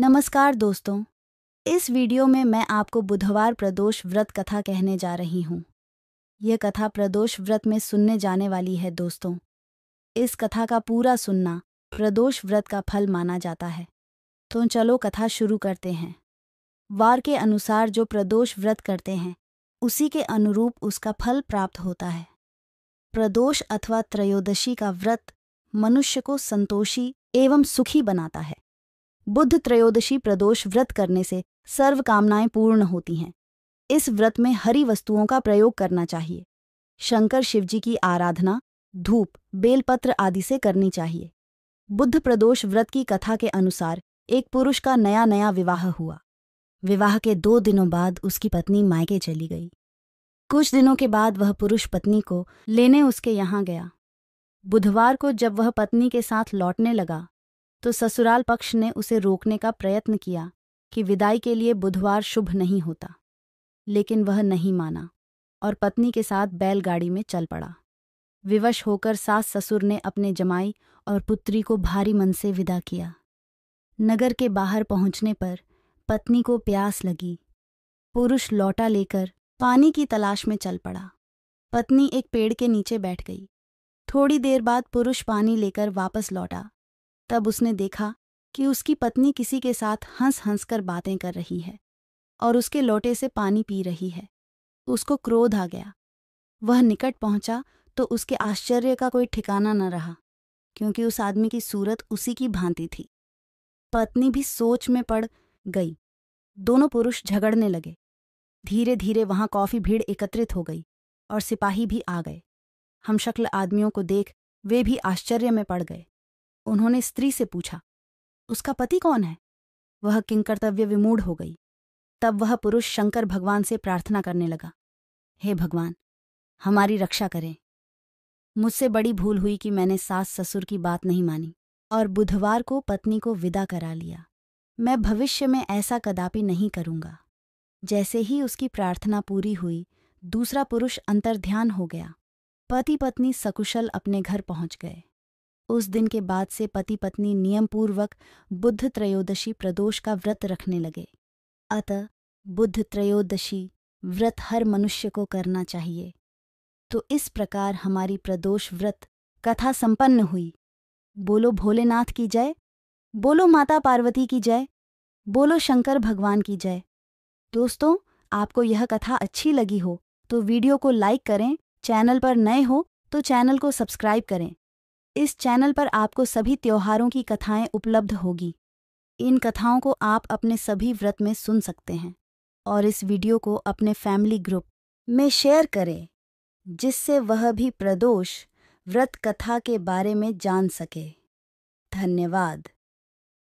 नमस्कार दोस्तों इस वीडियो में मैं आपको बुधवार प्रदोष व्रत कथा कहने जा रही हूँ यह कथा प्रदोष व्रत में सुनने जाने वाली है दोस्तों इस कथा का पूरा सुनना प्रदोष व्रत का फल माना जाता है तो चलो कथा शुरू करते हैं वार के अनुसार जो प्रदोष व्रत करते हैं उसी के अनुरूप उसका फल प्राप्त होता है प्रदोष अथवा त्रयोदशी का व्रत मनुष्य को संतोषी एवं सुखी बनाता है बुद्ध त्रयोदशी प्रदोष व्रत करने से सर्व कामनाएं पूर्ण होती हैं इस व्रत में हरी वस्तुओं का प्रयोग करना चाहिए शंकर शिवजी की आराधना धूप बेलपत्र आदि से करनी चाहिए बुद्ध प्रदोष व्रत की कथा के अनुसार एक पुरुष का नया नया विवाह हुआ विवाह के दो दिनों बाद उसकी पत्नी मायके चली गई कुछ दिनों के बाद वह पुरुष पत्नी को लेने उसके यहाँ गया बुधवार को जब वह पत्नी के साथ लौटने लगा तो ससुराल पक्ष ने उसे रोकने का प्रयत्न किया कि विदाई के लिए बुधवार शुभ नहीं होता लेकिन वह नहीं माना और पत्नी के साथ बैलगाड़ी में चल पड़ा विवश होकर सास ससुर ने अपने जमाई और पुत्री को भारी मन से विदा किया नगर के बाहर पहुंचने पर पत्नी को प्यास लगी पुरुष लौटा लेकर पानी की तलाश में चल पड़ा पत्नी एक पेड़ के नीचे बैठ गई थोड़ी देर बाद पुरुष पानी लेकर वापस लौटा तब उसने देखा कि उसकी पत्नी किसी के साथ हंस हंस कर बातें कर रही है और उसके लोटे से पानी पी रही है उसको क्रोध आ गया वह निकट पहुंचा तो उसके आश्चर्य का कोई ठिकाना न रहा क्योंकि उस आदमी की सूरत उसी की भांति थी पत्नी भी सोच में पड़ गई दोनों पुरुष झगड़ने लगे धीरे धीरे वहां कॉफी भीड़ एकत्रित हो गई और सिपाही भी आ गए हमशक्ल आदमियों को देख वे भी आश्चर्य में पड़ गए उन्होंने स्त्री से पूछा उसका पति कौन है वह किंकर्तव्य विमूढ़ हो गई तब वह पुरुष शंकर भगवान से प्रार्थना करने लगा हे भगवान हमारी रक्षा करें मुझसे बड़ी भूल हुई कि मैंने सास ससुर की बात नहीं मानी और बुधवार को पत्नी को विदा करा लिया मैं भविष्य में ऐसा कदापि नहीं करूंगा जैसे ही उसकी प्रार्थना पूरी हुई दूसरा पुरुष अंतर्ध्यान हो गया पति पत्नी सकुशल अपने घर पहुंच गए उस दिन के बाद से पति पत्नी नियम पूर्वक बुद्ध त्रयोदशी प्रदोष का व्रत रखने लगे अतः बुद्ध त्रयोदशी व्रत हर मनुष्य को करना चाहिए तो इस प्रकार हमारी प्रदोष व्रत कथा संपन्न हुई बोलो भोलेनाथ की जय बोलो माता पार्वती की जय बोलो शंकर भगवान की जय दोस्तों आपको यह कथा अच्छी लगी हो तो वीडियो को लाइक करें चैनल पर नए हो तो चैनल को सब्सक्राइब करें इस चैनल पर आपको सभी त्योहारों की कथाएं उपलब्ध होगी इन कथाओं को आप अपने सभी व्रत में सुन सकते हैं और इस वीडियो को अपने फैमिली ग्रुप में शेयर करें जिससे वह भी प्रदोष व्रत कथा के बारे में जान सके धन्यवाद